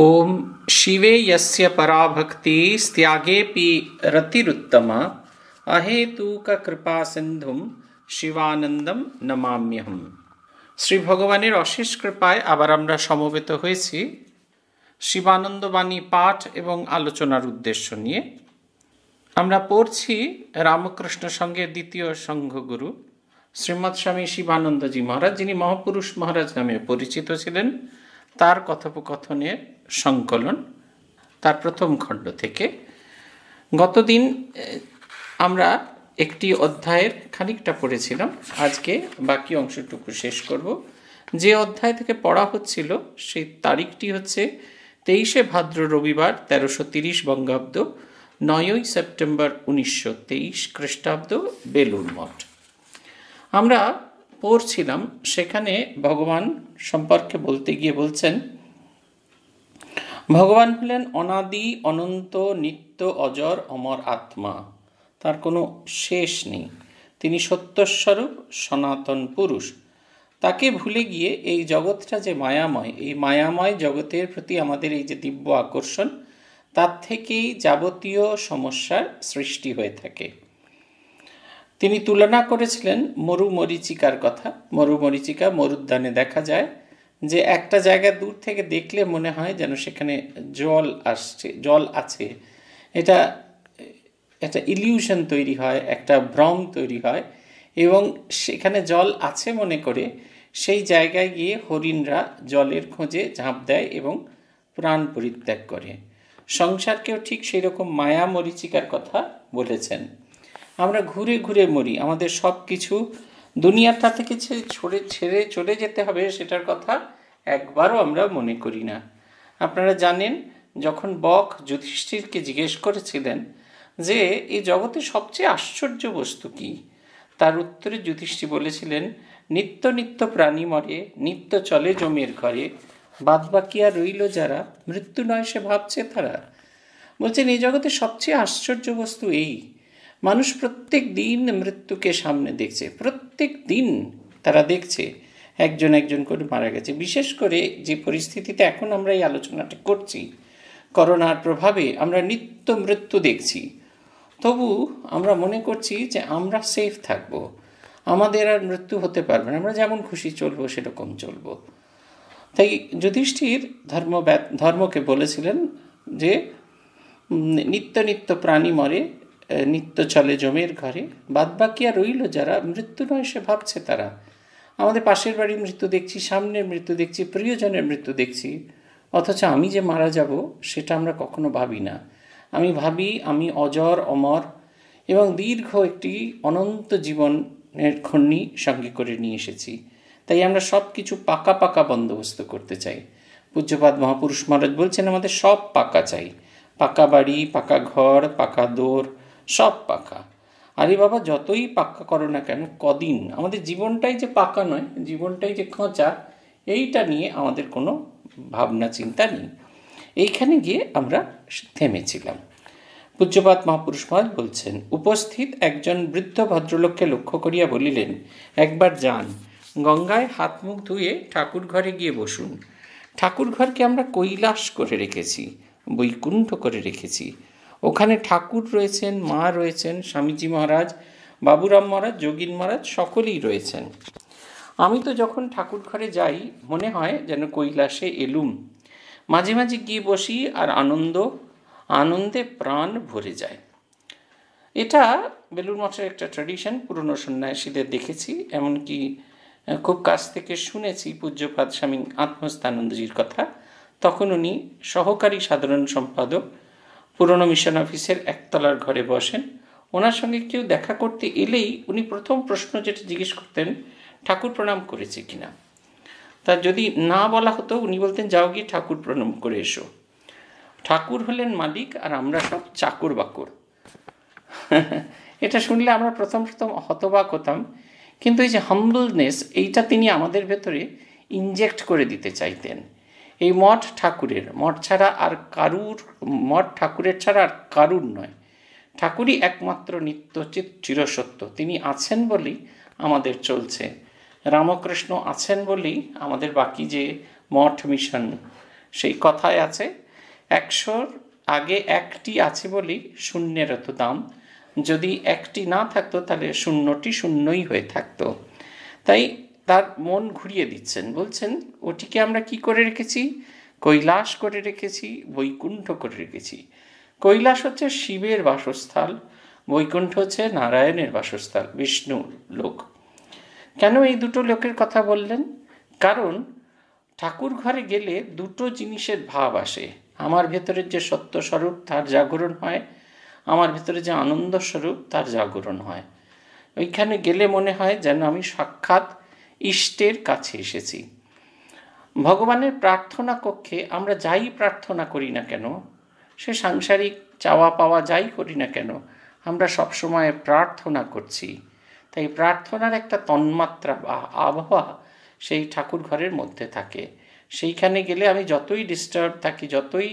ओम शिवे यस्य पराभक्ति त्यागे पी रतिरुत्तम अहेतुक কৃপা সিন্ধুম শিবানন্দম নমাম্যহম শ্রী ভগবানের অশেষ কৃপায় আবার আমরা সমবেত হয়েছি শিবানন্দ বাণী পাঠ এবং আলোচনার উদ্দেশ্য নিয়ে আমরা পড়ছি রামকৃষ্ণ সঙ্গে দ্বিতীয় সংঘগুরু শ্রীমৎ স্বামী শিবানন্দজি মহারাজ যিনি মহাপুরুষ মহারাজ নামে পরিচিত ছিলেন তার কথোপকথনের সংকলন তার প্রথম খণ্ড থেকে গতদিন আমরা একটি অধ্যায়ের খানিকটা পড়েছিলাম আজকে বাকি অংশটুকু শেষ করব যে অধ্যায় থেকে পড়া হচ্ছিল সেই তারিখটি হচ্ছে তেইশে ভাদ্র রবিবার তেরোশো তিরিশ বঙ্গাব্দ নয়ই সেপ্টেম্বর উনিশশো তেইশ খ্রিস্টাব্দ বেলুর মঠ আমরা পড়ছিলাম সেখানে ভগবান সম্পর্কে বলতে গিয়ে বলছেন ভগবান হলেন অনাদি অনন্ত নিত্য অজর অমর আত্মা তার কোনো শেষ নেই তিনি সত্যস্বরূপ সনাতন পুরুষ তাকে ভুলে গিয়ে এই জগৎটা যে মায়াময় এই মায়াময় জগতের প্রতি আমাদের এই যে দিব্য আকর্ষণ তার থেকেই যাবতীয় সমস্যার সৃষ্টি হয়ে থাকে তিনি তুলনা করেছিলেন মরুমরিচিকার কথা মরুমরিচিকা মরুদ্যানে দেখা যায় যে একটা জায়গা দূর থেকে দেখলে মনে হয় যেন সেখানে জল আসছে জল আছে এটা একটা ইলিউশন তৈরি হয় একটা ভ্রম তৈরি হয় এবং সেখানে জল আছে মনে করে সেই জায়গায় গিয়ে হরিণরা জলের খোঁজে ঝাঁপ দেয় এবং প্রাণ পরিত্যাগ করে সংসারকেও ঠিক সেই রকম মায়া মরিচিকার কথা বলেছেন আমরা ঘুরে ঘুরে মরি আমাদের সব কিছু দুনিয়াটা থেকে ছেড়ে ছেড়ে চলে যেতে হবে সেটার কথা একবারও আমরা মনে করি না আপনারা জানেন যখন বক যুধিষ্ঠিরকে জিজ্ঞেস করেছিলেন যে এই জগতে সবচেয়ে আশ্চর্য বস্তু কি তার উত্তরে যুধিষ্ঠি বলেছিলেন নিত্য নিত্য প্রাণী মরে নিত্য চলে জমির ঘরে বাদ আর রইল যারা মৃত্যু নয় সে ভাবছে তারা বলছেন এই জগতে সবচেয়ে আশ্চর্য বস্তু এই মানুষ প্রত্যেক দিন মৃত্যুকে সামনে দেখছে প্রত্যেক দিন তারা দেখছে একজন একজন করে মারা গেছে বিশেষ করে যে পরিস্থিতিতে এখন আমরা এই আলোচনাটা করছি করোনার প্রভাবে আমরা নিত্য মৃত্যু দেখছি তবু আমরা মনে করছি যে আমরা সেফ থাকব আমাদের আর মৃত্যু হতে পারবে না আমরা যেমন খুশি চলবো সেরকম চলব তাই যুধিষ্ঠির ধর্ম ধর্মকে বলেছিলেন যে নিত্য নিত্য প্রাণী মরে নিত্য চলে জমির ঘরে বাদবাকি আর রইল যারা মৃত্যু নয় সে ভাবছে তারা আমাদের পাশের বাড়ির মৃত্যু দেখছি সামনের মৃত্যু দেখছি প্রিয়জনের মৃত্যু দেখছি অথচ আমি যে মারা যাব সেটা আমরা কখনো ভাবি না আমি ভাবি আমি অজর অমর এবং দীর্ঘ একটি অনন্ত জীবনের খন্নি সঙ্গে করে নিয়ে এসেছি তাই আমরা সব কিছু পাকা পাকা বন্দোবস্ত করতে চাই পূজ্যপাত মহাপুরুষ মহারাজ বলছেন আমাদের সব পাকা চাই পাকা বাড়ি পাকা ঘর পাকা দোর সব পাকা আরে বাবা যতই পাক্কা করো না কেন কদিন আমাদের জীবনটাই যে পাকা নয় জীবনটাই যে খোঁচা এইটা নিয়ে আমাদের কোনো ভাবনা চিন্তা নেই এইখানে গিয়ে আমরা থেমেছিলাম পূজ্যপাত মহাপুরুষ মহাজ বলছেন উপস্থিত একজন বৃদ্ধ ভদ্রলোককে লক্ষ্য করিয়া বলিলেন একবার যান গঙ্গায় হাত মুখ ধুয়ে ঠাকুর ঘরে গিয়ে বসুন ঠাকুর ঘরকে আমরা কৈলাস করে রেখেছি বৈকুণ্ঠ করে রেখেছি ওখানে ঠাকুর রয়েছেন মা রয়েছেন স্বামীজি মহারাজ বাবুরাম মহারাজ যোগীন মহারাজ সকলেই রয়েছেন আমি তো যখন ঠাকুর ঘরে যাই মনে হয় যেন কৈলাসে এলুম মাঝে মাঝে গিয়ে বসি আর আনন্দ আনন্দে প্রাণ ভরে যায় এটা বেলুর মঠের একটা ট্র্যাডিশন পুরনো সন্ন্যাসীদের দেখেছি এমনকি খুব কাছ থেকে শুনেছি পূজ্যপাত স্বামী আত্মস্থানন্দজির কথা তখন উনি সহকারী সাধারণ সম্পাদক পুরনো মিশন অফিসের একতলার ঘরে বসেন ওনার সঙ্গে কেউ দেখা করতে এলেই উনি প্রথম প্রশ্ন যেটা জিজ্ঞেস করতেন ঠাকুর প্রণাম করেছে কিনা তা যদি না বলা হতো উনি বলতেন যাও গিয়ে ঠাকুর প্রণাম করে এসো ঠাকুর হলেন মালিক আর আমরা সব চাকর বাকর এটা শুনলে আমরা প্রথম প্রথম হতবাক হতাম কিন্তু এই যে হাম্বলনেস এইটা তিনি আমাদের ভেতরে ইনজেক্ট করে দিতে চাইতেন এই মঠ ঠাকুরের মঠ ছাড়া আর কারুর মঠ ঠাকুরের ছাড়া আর কারুর নয় ঠাকুরই একমাত্র নিত্যচিত চিরসত্য তিনি আছেন বলেই আমাদের চলছে রামকৃষ্ণ আছেন বলেই আমাদের বাকি যে মঠ মিশন সেই কথায় আছে একশোর আগে একটি আছে বলেই শূন্যের এত দাম যদি একটি না থাকতো তাহলে শূন্যটি শূন্যই হয়ে থাকতো তাই তার মন ঘুরিয়ে দিচ্ছেন বলছেন ওটিকে আমরা কি করে রেখেছি কৈলাস করে রেখেছি বৈকুণ্ঠ করে রেখেছি কৈলাস হচ্ছে শিবের বাসস্থল বৈকুণ্ঠ হচ্ছে নারায়ণের বাসস্থল বিষ্ণু লোক কেন এই দুটো লোকের কথা বললেন কারণ ঠাকুর ঘরে গেলে দুটো জিনিসের ভাব আসে আমার ভেতরের যে সত্য স্বরূপ তার জাগরণ হয় আমার ভেতরে যে আনন্দ স্বরূপ তার জাগরণ হয় ওইখানে গেলে মনে হয় যেন আমি সাক্ষাৎ ইষ্টের কাছে এসেছি ভগবানের প্রার্থনা কক্ষে আমরা যাই প্রার্থনা করি না কেন সে সাংসারিক চাওয়া পাওয়া যাই করি না কেন আমরা সবসময় প্রার্থনা করছি তাই প্রার্থনার একটা তন্মাত্রা বা আবহাওয়া সেই ঠাকুর ঘরের মধ্যে থাকে সেইখানে গেলে আমি যতই ডিস্টার্ব থাকি যতই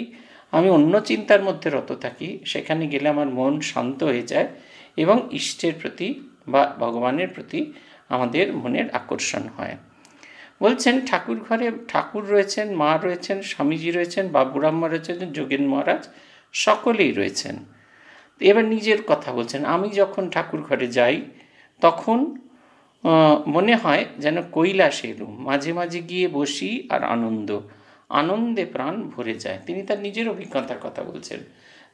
আমি অন্য চিন্তার মধ্যে রত থাকি সেখানে গেলে আমার মন শান্ত হয়ে যায় এবং ইষ্টের প্রতি বা ভগবানের প্রতি আমাদের মনের আকর্ষণ হয় বলছেন ঠাকুর ঘরে ঠাকুর রয়েছেন মা রয়েছেন স্বামীজি রয়েছেন বাবুরাম্মা রয়েছেন যোগেন মহারাজ সকলেই রয়েছেন এবার নিজের কথা বলছেন আমি যখন ঠাকুর ঘরে যাই তখন মনে হয় যেন কৈলাস এলুম মাঝে মাঝে গিয়ে বসি আর আনন্দ আনন্দে প্রাণ ভরে যায় তিনি তার নিজের অভিজ্ঞতার কথা বলছেন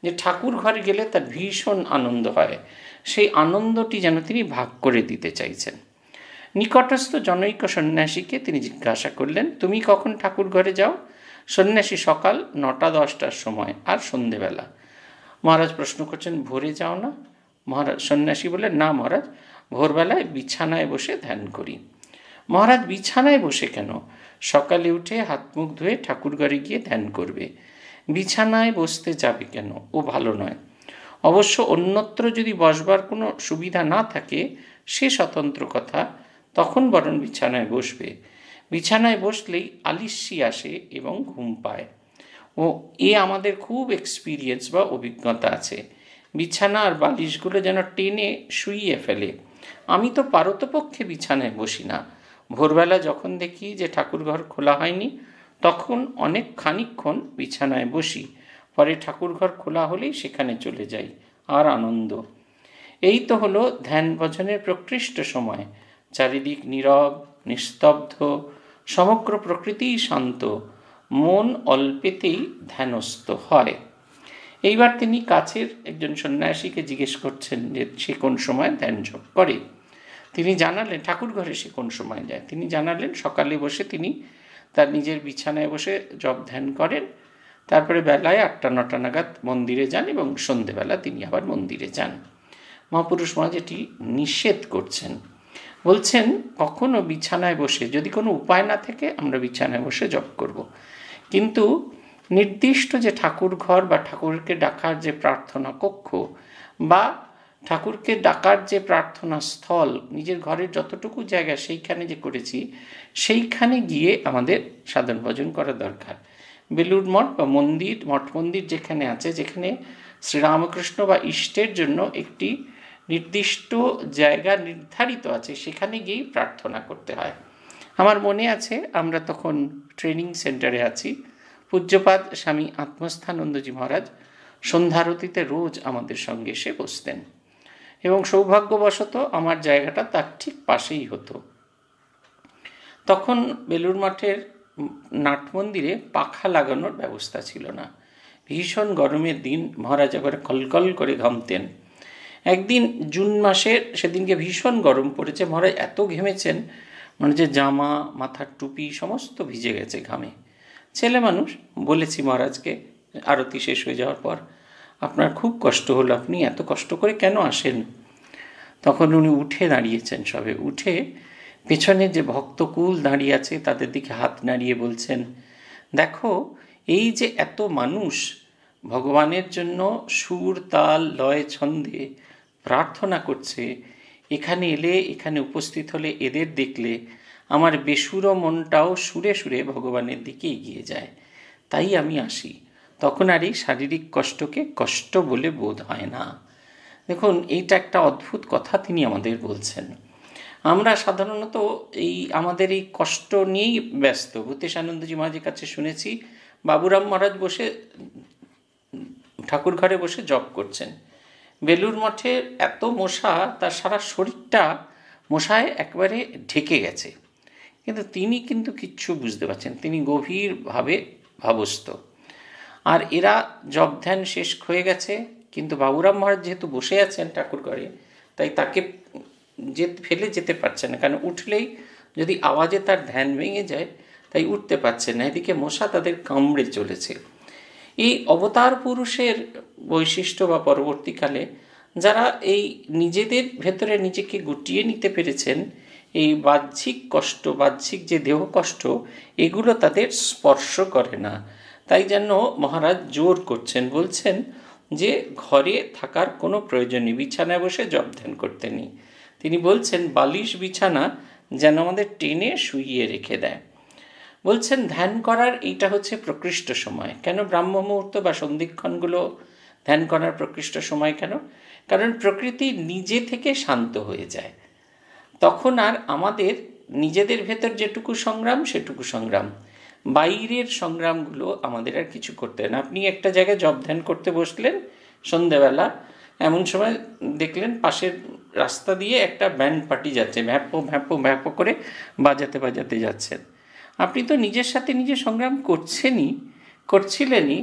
যে ঠাকুর ঘরে গেলে তার ভীষণ আনন্দ হয় সেই আনন্দটি যেন তিনি ভাগ করে দিতে চাইছেন নিকটস্থ জনৈক সন্ন্যাসীকে তিনি জিজ্ঞাসা করলেন তুমি কখন ঠাকুর ঘরে যাও সন্ন্যাসী সকাল নটা দশটার সময় আর সন্ধেবেলা মহারাজ প্রশ্ন করছেন ভোরে যাও না মহারাজ সন্ন্যাসী বলে না মহারাজ ভোরবেলায় বিছানায় বসে ধ্যান করি মহারাজ বিছানায় বসে কেন সকালে উঠে হাত মুখ ধুয়ে ঠাকুর ঘরে গিয়ে ধ্যান করবে বিছানায় বসতে যাবে কেন ও ভালো নয় অবশ্য অন্যত্র যদি বসবার কোনো সুবিধা না থাকে সে স্বতন্ত্র কথা তখন বরং বিছানায় বসবে বিছানায় বসলেই আলিস্যি আসে এবং ঘুম পায় ও এ আমাদের খুব এক্সপিরিয়েন্স বা অভিজ্ঞতা আছে বিছানা আর বালিশগুলো যেন টেনে শুইয়ে ফেলে আমি তো পারতপক্ষে বিছানায় বসি না ভোরবেলা যখন দেখি যে ঠাকুরঘর খোলা হয়নি তখন অনেক খানিক্ষণ বিছানায় বসি পরে ঠাকুরঘর খোলা হলেই সেখানে চলে যাই আর আনন্দ এই তো হলো ধ্যান ভজনের প্রকৃষ্ট সময় চারিদিক নীরব নিস্তব্ধ সমগ্র প্রকৃতিই শান্ত মন অল্পেতেই ধ্যানস্থ হয় এইবার তিনি কাছের একজন সন্ন্যাসীকে জিজ্ঞেস করছেন যে সে কোন সময় ধ্যান জপ করে তিনি জানালেন ঠাকুর ঘরে সে কোন সময় যায় তিনি জানালেন সকালে বসে তিনি তার নিজের বিছানায় বসে জপ ধ্যান করেন তারপরে বেলায় আটটা নটা নাগাদ মন্দিরে যান এবং সন্ধেবেলা তিনি আবার মন্দিরে যান মহাপুরুষ মহাজ এটি নিষেধ করছেন বলছেন কখনো বিছানায় বসে যদি কোনো উপায় না থাকে আমরা বিছানায় বসে জপ করব। কিন্তু নির্দিষ্ট যে ঠাকুর ঘর বা ঠাকুরকে ডাকার যে প্রার্থনা কক্ষ বা ঠাকুরকে ডাকার যে প্রার্থনা স্থল নিজের ঘরের যতটুকু জায়গা সেইখানে যে করেছি সেইখানে গিয়ে আমাদের সাধন ভজন করা দরকার বেলুর মঠ বা মন্দির মঠ মন্দির যেখানে আছে যেখানে শ্রীরামকৃষ্ণ বা ইষ্টের জন্য একটি নির্দিষ্ট জায়গা নির্ধারিত আছে সেখানে গিয়েই প্রার্থনা করতে হয় আমার মনে আছে আমরা তখন ট্রেনিং সেন্টারে আছি পূজ্যপাদ স্বামী আত্মস্থানন্দজি মহারাজ সন্ধ্যারতিতে রোজ আমাদের সঙ্গে এসে বসতেন এবং সৌভাগ্যবশত আমার জায়গাটা তার ঠিক পাশেই হতো তখন বেলুর মাঠের নাট মন্দিরে পাখা লাগানোর ব্যবস্থা ছিল না ভীষণ গরমের দিন মহারাজ একবার কলকল করে ঘামতেন একদিন জুন মাসের সেদিনকে ভীষণ গরম পড়েছে মহারাজ এত ঘেমেছেন মানে যে জামা মাথার টুপি সমস্ত ভিজে গেছে ঘামে ছেলে মানুষ বলেছি মহারাজকে আরতি শেষ হয়ে যাওয়ার পর আপনার খুব কষ্ট হলো আপনি এত কষ্ট করে কেন আসেন তখন উনি উঠে দাঁড়িয়েছেন সবে উঠে পেছনে যে ভক্তকুল দাঁড়িয়ে আছে তাদের দিকে হাত নাড়িয়ে বলছেন দেখো এই যে এত মানুষ ভগবানের জন্য সুর তাল লয় ছন্দে প্রার্থনা করছে এখানে এলে এখানে উপস্থিত হলে এদের দেখলে আমার বেসুরো মনটাও সুরে সুরে ভগবানের দিকে এগিয়ে যায় তাই আমি আসি তখন আর এই শারীরিক কষ্টকে কষ্ট বলে বোধ হয় না দেখুন এইটা একটা অদ্ভুত কথা তিনি আমাদের বলছেন আমরা সাধারণত এই আমাদের এই কষ্ট নিয়েই ব্যস্ত ভূতেশ আনন্দজি মহাজের কাছে শুনেছি বাবুরাম মহারাজ বসে ঠাকুর ঘরে বসে জপ করছেন বেলুর মঠে এত মশা তার সারা শরীরটা মশায় একবারে ঢেকে গেছে কিন্তু তিনি কিন্তু কিচ্ছু বুঝতে পারছেন তিনি গভীরভাবে ভাবস্থ আর এরা জব ধ্যান শেষ হয়ে গেছে কিন্তু বাবুরাম মহারাজ যেহেতু বসে আছেন ঠাকুর ঘরে তাই তাকে যে ফেলে যেতে পারছে না কারণ উঠলেই যদি আওয়াজে তার ধ্যান ভেঙে যায় তাই উঠতে পারছে না এদিকে মশা তাদের কামড়ে চলেছে এই অবতার পুরুষের বৈশিষ্ট্য বা পরবর্তীকালে যারা এই নিজেদের ভেতরে নিজেকে গুটিয়ে নিতে পেরেছেন এই বাহ্যিক কষ্ট বাহ্যিক যে দেহ কষ্ট এগুলো তাদের স্পর্শ করে না তাই যেন মহারাজ জোর করছেন বলছেন যে ঘরে থাকার কোনো প্রয়োজন নেই বিছানায় বসে জব ধ্যান করতে নেই তিনি বলছেন বালিশ বিছানা যেন আমাদের টেনে শুইয়ে রেখে দেয় বলছেন ধ্যান করার এইটা হচ্ছে প্রকৃষ্ট সময় কেন ব্রাহ্ম মুহূর্ত বা সন্ধিক্ষণগুলো ধ্যান করার প্রকৃষ্ট সময় কেন কারণ প্রকৃতি নিজে থেকে শান্ত হয়ে যায় তখন আর আমাদের নিজেদের ভেতর যেটুকু সংগ্রাম সেটুকু সংগ্রাম বাইরের সংগ্রামগুলো আমাদের আর কিছু করতে না আপনি একটা জায়গায় জব ধ্যান করতে বসলেন সন্ধেবেলা এমন সময় দেখলেন পাশের রাস্তা দিয়ে একটা ব্যান্ড পার্টি যাচ্ছে ভ্যাপো ভ্যাপো ভ্যাপো করে বাজাতে বাজাতে যাচ্ছেন আপনি তো নিজের সাথে নিজে সংগ্রাম করছেনই করছিলেনই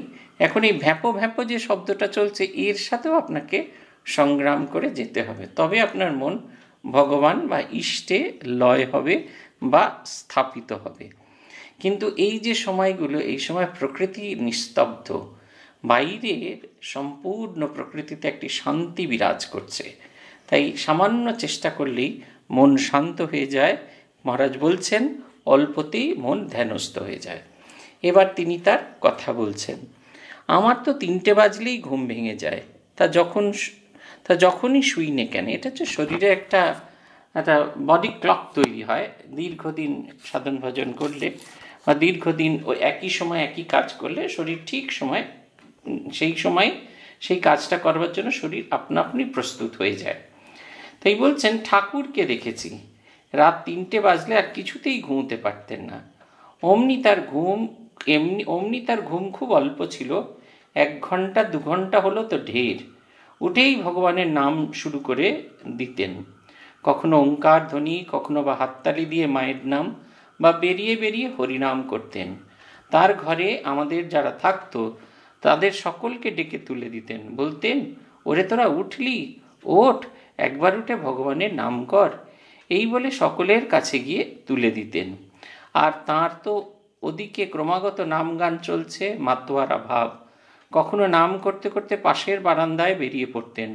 এখন এই ভ্যাপো ভ্যাপো যে শব্দটা চলছে এর সাথেও আপনাকে সংগ্রাম করে যেতে হবে তবে আপনার মন ভগবান বা ইষ্টে লয় হবে বা স্থাপিত হবে কিন্তু এই যে সময়গুলো এই সময় প্রকৃতি নিস্তব্ধ বাইরের সম্পূর্ণ প্রকৃতিতে একটি শান্তি বিরাজ করছে তাই সামান্য চেষ্টা করলেই মন শান্ত হয়ে যায় মহারাজ বলছেন অল্পতেই মন ধ্যানস্থ হয়ে যায় এবার তিনি তার কথা বলছেন আমার তো তিনটে বাজলেই ঘুম ভেঙে যায় তা যখন তা যখনই শুই নে কেন এটা হচ্ছে শরীরে একটা একটা বডি ক্লক তৈরি হয় দীর্ঘদিন সাধন ভজন করলে বা দীর্ঘদিন ওই একই সময় একই কাজ করলে শরীর ঠিক সময় সেই সময় সেই কাজটা করবার জন্য শরীর আপনা আপনি প্রস্তুত হয়ে যায় তাই বলছেন ঠাকুরকে দেখেছি রাত তিনটে বাজলে আর কিছুতেই ঘুমোতে পারতেন না অমনি তার ঘুম এমনি অমনি তার ঘুম খুব অল্প ছিল এক ঘন্টা দু ঘন্টা হলো তো ঢের উঠেই ভগবানের নাম শুরু করে দিতেন কখনো ওঙ্কার ধ্বনি কখনো বা হাততালি দিয়ে মায়ের নাম বা বেরিয়ে বেরিয়ে হরিনাম করতেন তার ঘরে আমাদের যারা থাকতো তাদের সকলকে ডেকে তুলে দিতেন বলতেন ওরে তোরা উঠলি ওঠ একবার উঠে ভগবানের নাম কর এই বলে সকলের কাছে গিয়ে তুলে দিতেন আর তাঁর তো ওদিকে ক্রমাগত নাম গান চলছে মাতোয়ারা ভাব কখনো নাম করতে করতে পাশের বারান্দায় বেরিয়ে পড়তেন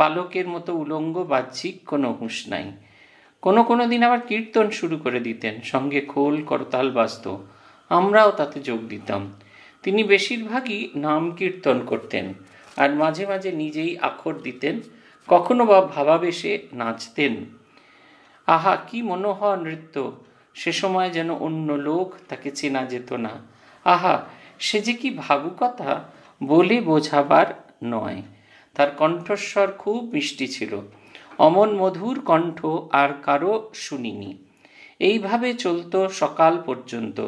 বালকের মতো উলঙ্গ বাহ্যিক কোনো হুঁশ নাই কোনো কোনো দিন আবার কীর্তন শুরু করে দিতেন সঙ্গে খোল করতাল বাজত আমরাও তাতে যোগ দিতাম তিনি বেশিরভাগই নাম কীর্তন করতেন আর মাঝে মাঝে নিজেই আখর দিতেন কখনো বা ভাবাবেশে নাচতেন আহা কি মনোহর নৃত্য সে সময় যেন অন্য লোক তাকে চেনা যেত না আহা সে যে কি ভাবুকতা বলে বোঝাবার নয় তার কণ্ঠস্বর খুব মিষ্টি ছিল অমন মধুর কণ্ঠ আর কারো শুনিনি এইভাবে চলত সকাল পর্যন্ত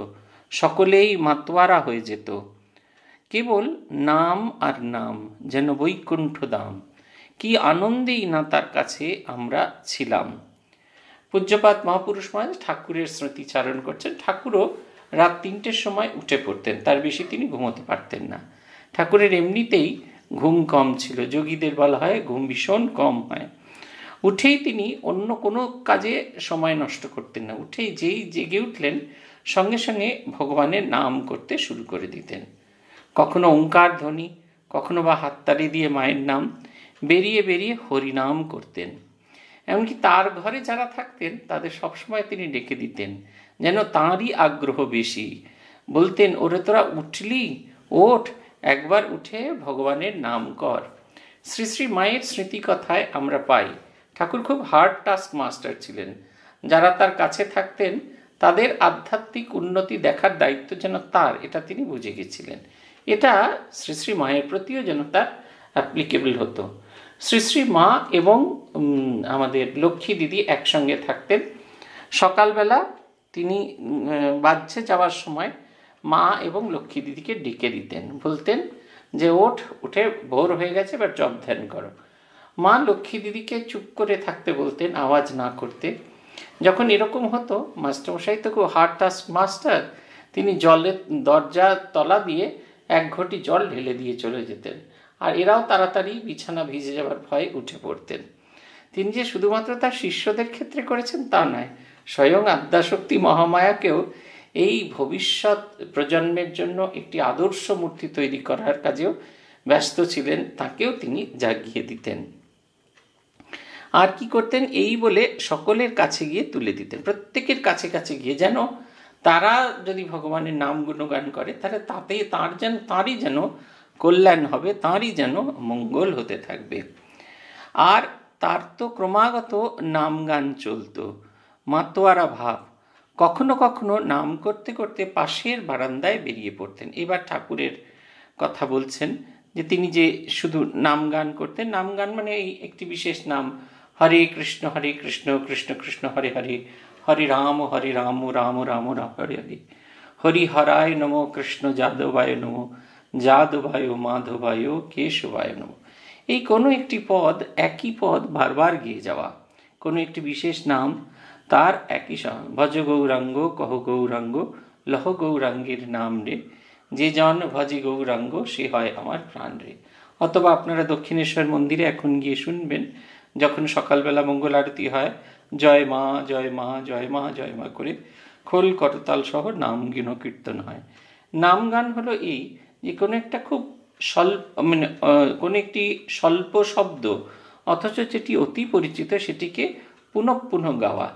সকলেই মাতোয়ারা হয়ে যেত কেবল নাম আর নাম যেন বৈকুণ্ঠ দাম কি আনন্দেই না তার কাছে আমরা ছিলাম পূজ্যপাত মহাপুরুষ মহারাজ ঠাকুরের স্মৃতি চারণ করছেন ঠাকুরও রাত তিনটের সময় উঠে পড়তেন তার বেশি তিনি ঘুমোতে পারতেন না ঠাকুরের এমনিতেই ঘুম কম ছিল যোগীদের বলা হয় ঘুম ভীষণ কম হয় উঠেই তিনি অন্য কোনো কাজে সময় নষ্ট করতেন না উঠেই যেই জেগে উঠলেন সঙ্গে সঙ্গে ভগবানের নাম করতে শুরু করে দিতেন কখনো ওঙ্কার ধ্বনি কখনো বা হাততালি দিয়ে মায়ের নাম বেরিয়ে বেরিয়ে হরিনাম করতেন এমনকি তার ঘরে যারা থাকতেন তাদের সবসময় তিনি ডেকে দিতেন যেন তাঁরই আগ্রহ বেশি বলতেন ওরে তোরা উঠলি ওঠ একবার উঠে ভগবানের নাম কর শ্রী শ্রী মায়ের স্মৃতিকথায় আমরা পাই ঠাকুর খুব হার্ড টাস্ক মাস্টার ছিলেন যারা তার কাছে থাকতেন তাদের আধ্যাত্মিক উন্নতি দেখার দায়িত্ব যেন তার এটা তিনি বুঝে গেছিলেন এটা শ্রী শ্রী মায়ের প্রতিও যেন তার অ্যাপ্লিকেবল হতো শ্রী শ্রী মা এবং আমাদের লক্ষ্মী দিদি একসঙ্গে থাকতেন সকালবেলা তিনি বাজছে যাওয়ার সময় মা এবং লক্ষ্মী দিদিকে ডেকে দিতেন বলতেন যে ওঠ উঠে ভোর হয়ে গেছে এবার জব ধ্যান করো মা লক্ষ্মী দিদিকে চুপ করে থাকতে বলতেন আওয়াজ না করতে যখন এরকম হতো মাস্টারমশাই তো খুব হার্ড টাস্ক মাস্টার তিনি জলের দরজা তলা দিয়ে এক ঘটি জল ঢেলে দিয়ে চলে যেতেন আর এরাও তাড়াতাড়ি বিছানা ভিজে যাবার ভয়ে উঠে পড়তেন তিনি যে শুধুমাত্র তার শিষ্যদের ক্ষেত্রে করেছেন তা নয় স্বয়ং আদ্যাশক্তি মহামায়াকেও এই ভবিষ্যৎ প্রজন্মের জন্য একটি আদর্শ মূর্তি তৈরি করার কাজেও ব্যস্ত ছিলেন তাকেও তিনি জাগিয়ে দিতেন আর কি করতেন এই বলে সকলের কাছে গিয়ে তুলে দিতেন প্রত্যেকের কাছে কাছে গিয়ে যেন তারা যদি ভগবানের নাম গুণগান করে তাহলে তাতে তার যেন তারই যেন কল্যাণ হবে তাঁরই যেন মঙ্গল হতে থাকবে আর তার তো ক্রমাগত নাম গান চলত মাতোয়ারা ভাব কখনো কখনো নাম করতে করতে পাশের বারান্দায় বেরিয়ে পড়তেন এবার ঠাকুরের কথা বলছেন যে তিনি যে শুধু নাম গান করতেন নাম গান মানে এই একটি বিশেষ নাম হরে কৃষ্ণ হরে কৃষ্ণ কৃষ্ণ কৃষ্ণ হরে হরে হরে রাম হরে রাম রাম রাম রাম হরে হরে হরি হরায় নমো কৃষ্ণ যাদবায় নমো যাদবায় মাধবায় কেশবায় নম এই কোনো একটি পদ একই পদ বারবার গিয়ে যাওয়া কোনো একটি বিশেষ নাম তার একই সঙ্গে ভজ গৌরাঙ্গ কহ গৌরাঙ্গ লহ গৌরাঙ্গের নাম রে যে জন ভজে গৌরাঙ্গ সে হয় আমার প্রাণ রে অথবা আপনারা দক্ষিণেশ্বর মন্দিরে এখন গিয়ে শুনবেন যখন সকালবেলা মঙ্গল আরতি হয় জয় মা জয় মা জয় মা জয় মা করে খোল করতাল সহ নাম গীন কীর্তন হয় নাম গান হলো এই যে কোনো একটা খুব স্বল্প মানে কোনো একটি স্বল্প শব্দ অথচ যেটি অতি পরিচিত সেটিকে পুনঃ পুনঃ গাওয়া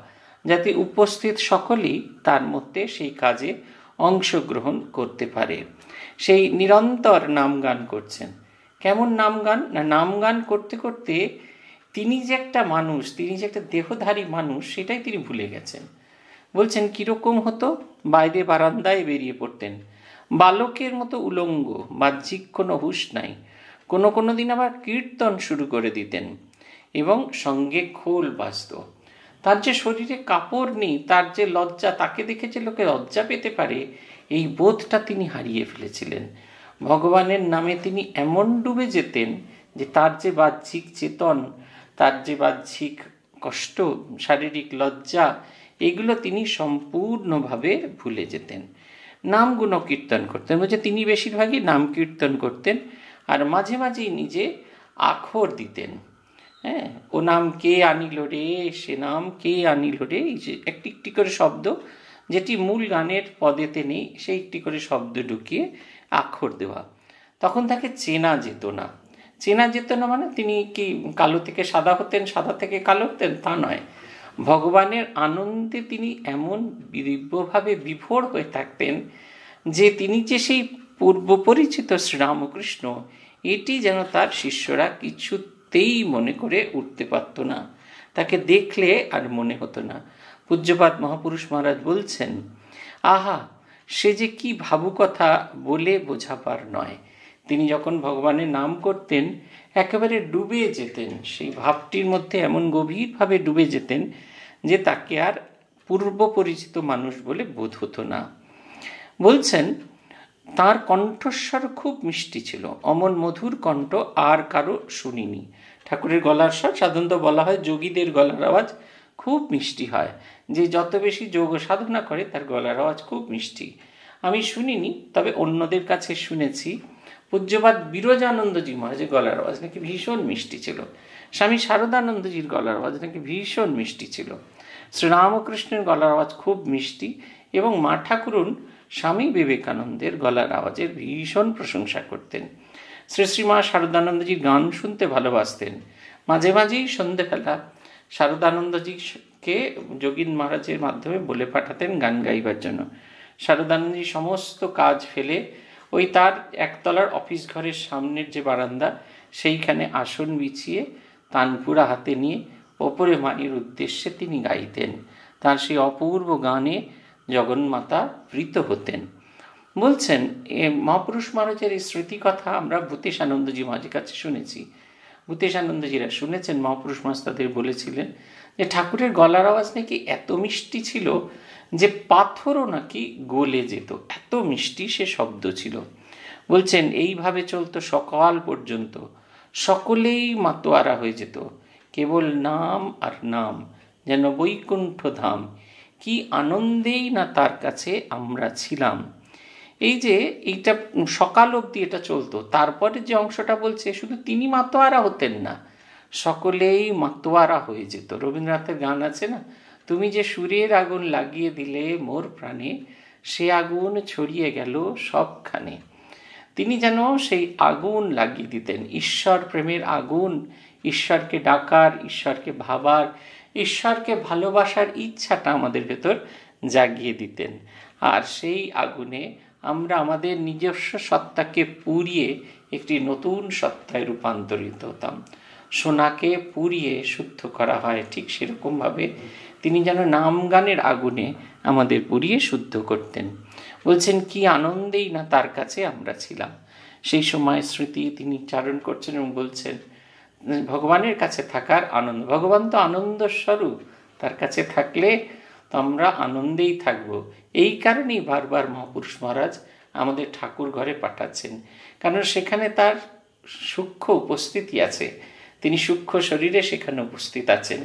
যাতে উপস্থিত সকলেই তার মধ্যে সেই কাজে অংশগ্রহণ করতে পারে সেই নিরন্তর নাম গান করছেন কেমন নাম গান না নাম গান করতে করতে তিনি যে একটা মানুষ তিনি যে একটা দেহধারী মানুষ সেটাই তিনি ভুলে গেছেন বলছেন কীরকম হতো বাইরে বারান্দায় বেরিয়ে পড়তেন বালকের মতো উলঙ্গ বাহ্যিক কোনো হুশ নাই কোনো কোনো দিন আবার কীর্তন শুরু করে দিতেন এবং সঙ্গে খোল বাজত তার যে শরীরে কাপড় নেই তার যে লজ্জা তাকে দেখে যে লোকে লজ্জা পেতে পারে এই বোধটা তিনি হারিয়ে ফেলেছিলেন ভগবানের নামে তিনি এমন ডুবে যেতেন যে তার যে বাহ্যিক চেতন তার যে বাহ্যিক কষ্ট শারীরিক লজ্জা এগুলো তিনি সম্পূর্ণভাবে ভুলে যেতেন নাম গুণ কীর্তন করতেন বলছে তিনি বেশিরভাগই নাম কীর্তন করতেন আর মাঝে মাঝেই নিজে আখর দিতেন হ্যাঁ ও নাম কে আনিল রে সে নাম কে আনিল রে এই যে একটি একটি করে শব্দ যেটি মূল গানের পদেতে নেই সেই একটি করে শব্দ ঢুকিয়ে আখর দেওয়া তখন তাকে চেনা যেত না চেনা যেত না মানে তিনি কি কালো থেকে সাদা হতেন সাদা থেকে কালো হতেন তা নয় ভগবানের আনন্দে তিনি এমন দিব্যভাবে বিভোর হয়ে থাকতেন যে তিনি যে সেই পূর্ব পরিচিত শ্রীরামকৃষ্ণ এটি যেন তার শিষ্যরা কিছুতেই মনে করে উঠতে পারত না তাকে দেখলে আর মনে হতো না পূজ্যপাত মহাপুরুষ মহারাজ বলছেন আহা সে যে কি ভাবুকথা বলে বোঝাবার নয় তিনি যখন ভগবানের নাম করতেন একেবারে ডুবে যেতেন সেই ভাবটির মধ্যে এমন গভীরভাবে ডুবে যেতেন যে তাকে আর পূর্ব পরিচিত মানুষ বলে বোধ হতো না বলছেন তার কণ্ঠস্বর খুব মিষ্টি ছিল অমন মধুর কণ্ঠ আর কারো শুনিনি ঠাকুরের গলার স্বর সাধারণত বলা হয় যোগীদের গলার আওয়াজ খুব মিষ্টি হয় যে যত বেশি যোগ সাধনা করে তার গলার আওয়াজ খুব মিষ্টি আমি শুনিনি তবে অন্যদের কাছে শুনেছি পূজ্যপাত বিরজানন্দজি মহারাজের গলার আওয়াজ নাকি ভীষণ মিষ্টি ছিল স্বামী শারদানন্দজির গলার আওয়াজ নাকি ভীষণ মিষ্টি ছিল শ্রীরামকৃষ্ণের গলার আওয়াজ খুব মিষ্টি এবং মা ঠাকুরুন স্বামী বিবেকানন্দের গলার আওয়াজের ভীষণ প্রশংসা করতেন শ্রী শ্রীমা শারদানন্দজির গান শুনতে ভালোবাসতেন মাঝে মাঝেই সন্ধেবেলা শারদানন্দজিকে যোগীন মহারাজের মাধ্যমে বলে পাঠাতেন গান গাইবার জন্য শারদানন্দজি সমস্ত কাজ ফেলে ওই তার একতলার অফিস ঘরের সামনের যে বারান্দা সেইখানে আসন বিছিয়ে তানপুরা হাতে নিয়ে ওপরে মানির উদ্দেশ্যে তিনি গাইতেন তার সেই অপূর্ব গানে জগন্মাতা প্রীত হতেন বলছেন এ মহাপুরুষ মহারাজের এই স্মৃতিকথা আমরা ভূতেশ আনন্দজি মাঝে কাছে শুনেছি ভূতেশ আনন্দজিরা শুনেছেন মহাপুরুষ মাস তাদের বলেছিলেন যে ঠাকুরের গলার আওয়াজ নাকি এত মিষ্টি ছিল যে পাথরও নাকি গলে যেত এত মিষ্টি সে শব্দ ছিল বলছেন এইভাবে চলতো সকাল পর্যন্ত সকলেই মাতোয়ারা হয়ে যেত কেবল নাম আর নাম যেন বৈকুণ্ঠ ধাম কি আনন্দেই না তার কাছে আমরা ছিলাম এই যে এইটা সকাল অবধি এটা চলতো তারপরে যে অংশটা বলছে শুধু তিনি মাতোয়ারা হতেন না সকলেই মাতোয়ারা হয়ে যেত রবীন্দ্রনাথের গান আছে না তুমি যে সুরের আগুন লাগিয়ে দিলে মোর প্রাণে সে আগুন ছড়িয়ে গেল সবখানে তিনি যেন সেই আগুন লাগিয়ে দিতেন ঈশ্বর প্রেমের আগুন ঈশ্বরকে ডাকার ঈশ্বরকে ভাবার ঈশ্বরকে ভালোবাসার ইচ্ছাটা আমাদের ভেতর জাগিয়ে দিতেন আর সেই আগুনে আমরা আমাদের নিজস্ব সত্তাকে পুড়িয়ে একটি নতুন সত্তায় রূপান্তরিত হতাম সোনাকে পুড়িয়ে শুদ্ধ করা হয় ঠিক সেরকমভাবে তিনি যেন নাম গানের আগুনে আমাদের পুড়িয়ে শুদ্ধ করতেন বলছেন কি আনন্দেই না তার কাছে আমরা ছিলাম সেই সময় স্মৃতি তিনি চারণ করছেন এবং বলছেন ভগবানের কাছে থাকার আনন্দ ভগবান তো আনন্দ স্বরূপ তার কাছে থাকলে তো আমরা আনন্দেই থাকব এই কারণেই বারবার মহাপুরুষ মহারাজ আমাদের ঠাকুর ঘরে পাঠাচ্ছেন কারণ সেখানে তার সূক্ষ্ম উপস্থিতি আছে তিনি সূক্ষ্ম শরীরে সেখানে উপস্থিত আছেন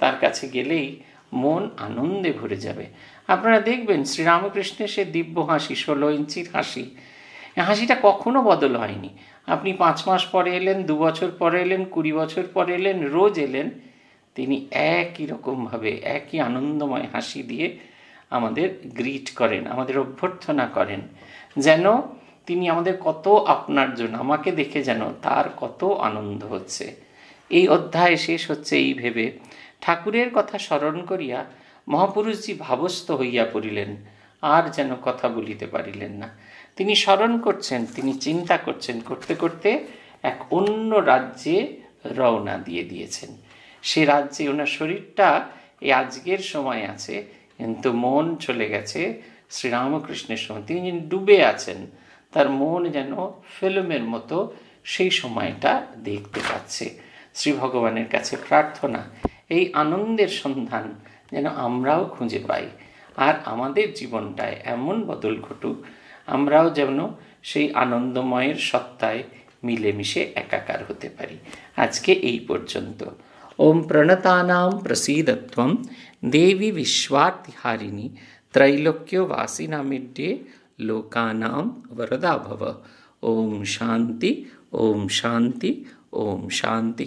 তার কাছে গেলেই মন আনন্দে ভরে যাবে আপনারা দেখবেন শ্রীরামকৃষ্ণের সে দিব্য হাসি ষোলো ইঞ্চির হাসি হাসিটা কখনো বদল হয়নি আপনি পাঁচ মাস পরে এলেন দু বছর পরে এলেন কুড়ি বছর পরে এলেন রোজ এলেন তিনি একই রকমভাবে একই আনন্দময় হাসি দিয়ে আমাদের গ্রিট করেন আমাদের অভ্যর্থনা করেন যেন তিনি আমাদের কত আপনার জন্য আমাকে দেখে যেন তার কত আনন্দ হচ্ছে এই অধ্যায় শেষ হচ্ছে এই ভেবে ঠাকুরের কথা স্মরণ করিয়া মহাপুরুষজি ভাবস্থ হইয়া পড়িলেন আর যেন কথা বলিতে পারিলেন না তিনি স্মরণ করছেন তিনি চিন্তা করছেন করতে করতে এক অন্য রাজ্যে রওনা দিয়ে দিয়েছেন সে রাজ্যে ওনার শরীরটা এই আজকের সময় আছে কিন্তু মন চলে গেছে শ্রীরামকৃষ্ণের সময় তিনি ডুবে আছেন তার মন যেন ফিল্মের মতো সেই সময়টা দেখতে পাচ্ছে শ্রী ভগবানের কাছে প্রার্থনা এই আনন্দের সন্ধান যেন আমরাও খুঁজে পাই আর আমাদের জীবনটায় এমন বদল ঘটুক আমরাও যেন সেই আনন্দময়ের সত্তায় মিলেমিশে একাকার হতে পারি আজকে এই পর্যন্ত ওম প্রণতানাম প্রসীদত্বম দেবী বিশ্বার্থহারিণী त्रैलोक्य वासीनामिड्ये लोकानां वरदा भव শান্তি शांति শান্তি शांति শান্তি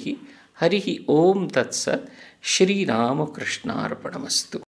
ಹರಿ ಓಂ ತತ್ಸ ಶ್ರೀರಾಮಕೃಷ್ಣಾರ್ಪಣಮಸ್ತು